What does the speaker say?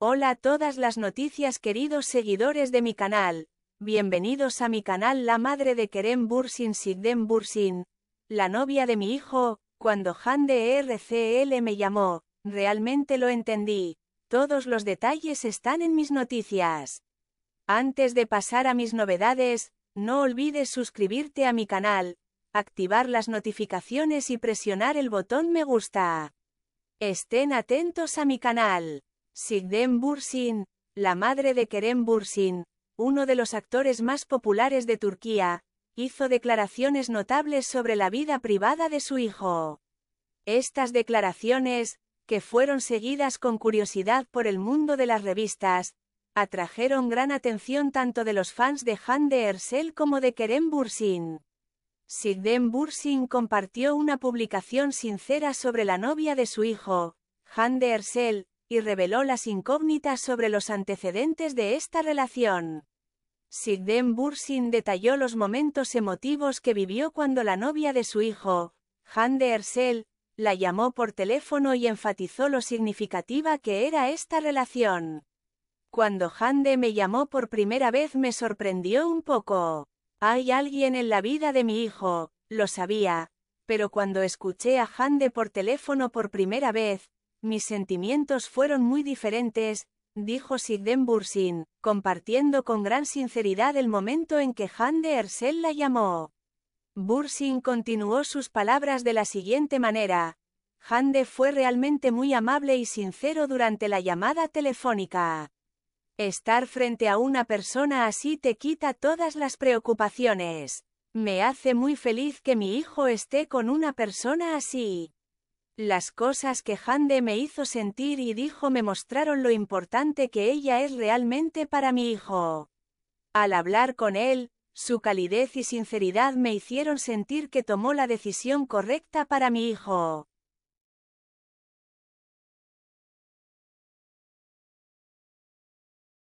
Hola a todas las noticias queridos seguidores de mi canal, bienvenidos a mi canal La madre de Kerem Bursin Sigdem Bursin, la novia de mi hijo, cuando Han de e RCL me llamó, realmente lo entendí, todos los detalles están en mis noticias. Antes de pasar a mis novedades, no olvides suscribirte a mi canal, activar las notificaciones y presionar el botón me gusta. Estén atentos a mi canal. Sigdem Bursin, la madre de Kerem Bursin, uno de los actores más populares de Turquía, hizo declaraciones notables sobre la vida privada de su hijo. Estas declaraciones, que fueron seguidas con curiosidad por el mundo de las revistas, atrajeron gran atención tanto de los fans de Hande Ersel como de Kerem Bursin. Sigdem Bursin compartió una publicación sincera sobre la novia de su hijo, Hande Ersel, y reveló las incógnitas sobre los antecedentes de esta relación. Sigden Bursin detalló los momentos emotivos que vivió cuando la novia de su hijo, Hande de Ersel, la llamó por teléfono y enfatizó lo significativa que era esta relación. Cuando Hande me llamó por primera vez me sorprendió un poco. Hay alguien en la vida de mi hijo, lo sabía, pero cuando escuché a Hande por teléfono por primera vez, mis sentimientos fueron muy diferentes, dijo Bursin, compartiendo con gran sinceridad el momento en que Hande de Ersel la llamó. Bursin continuó sus palabras de la siguiente manera. Hande fue realmente muy amable y sincero durante la llamada telefónica. Estar frente a una persona así te quita todas las preocupaciones. Me hace muy feliz que mi hijo esté con una persona así. Las cosas que Hande me hizo sentir y dijo me mostraron lo importante que ella es realmente para mi hijo. Al hablar con él, su calidez y sinceridad me hicieron sentir que tomó la decisión correcta para mi hijo.